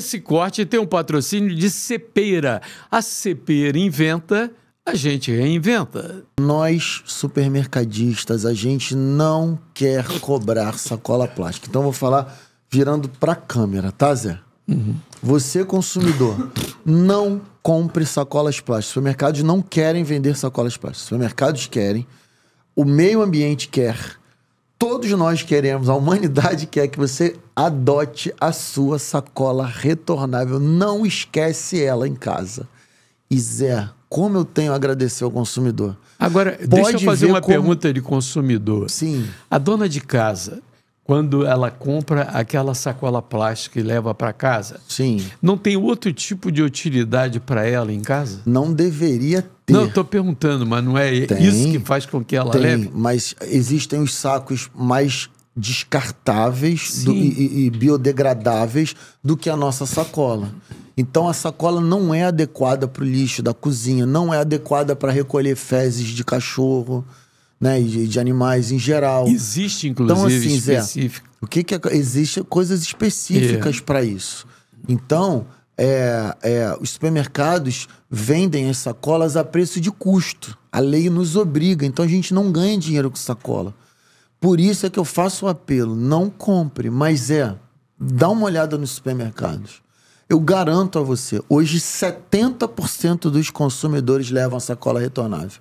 Esse corte tem um patrocínio de Cepeira. A Cepeira inventa, a gente reinventa. Nós, supermercadistas, a gente não quer cobrar sacola plástica. Então, vou falar virando para câmera, tá, Zé? Uhum. Você, consumidor, não compre sacolas plásticas. Supermercados não querem vender sacolas plásticas. Supermercados querem, o meio ambiente quer Todos nós queremos, a humanidade quer que você adote a sua sacola retornável. Não esquece ela em casa. E Zé, como eu tenho a agradecer ao consumidor. Agora, Pode deixa eu fazer uma como... pergunta de consumidor. Sim. A dona de casa, quando ela compra aquela sacola plástica e leva para casa? Sim. Não tem outro tipo de utilidade para ela em casa? Não deveria ter. Não, estou perguntando, mas não é tem, isso que faz com que ela tem, leve? Mas existem os sacos mais descartáveis do, e, e biodegradáveis do que a nossa sacola. Então a sacola não é adequada para o lixo da cozinha, não é adequada para recolher fezes de cachorro né? de animais em geral. Existe, então, inclusive, então, assim, específico. Zé, o que que existe coisas específicas é. para isso. Então, é, é, os supermercados vendem as sacolas a preço de custo. A lei nos obriga, então a gente não ganha dinheiro com sacola. Por isso é que eu faço o apelo, não compre, mas é, dá uma olhada nos supermercados. Eu garanto a você, hoje 70% dos consumidores levam a sacola retornável.